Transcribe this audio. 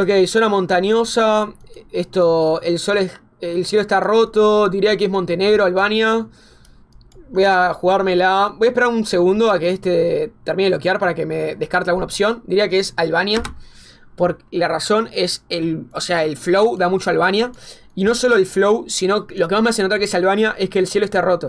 Ok, zona montañosa. Esto, el sol el cielo está roto. Diría que es Montenegro, Albania. Voy a jugármela. Voy a esperar un segundo a que este termine de bloquear para que me descarte alguna opción. Diría que es Albania. Porque la razón es el. O sea, el flow da mucho Albania. Y no solo el flow, sino lo que más me hace notar que es Albania es que el cielo está roto.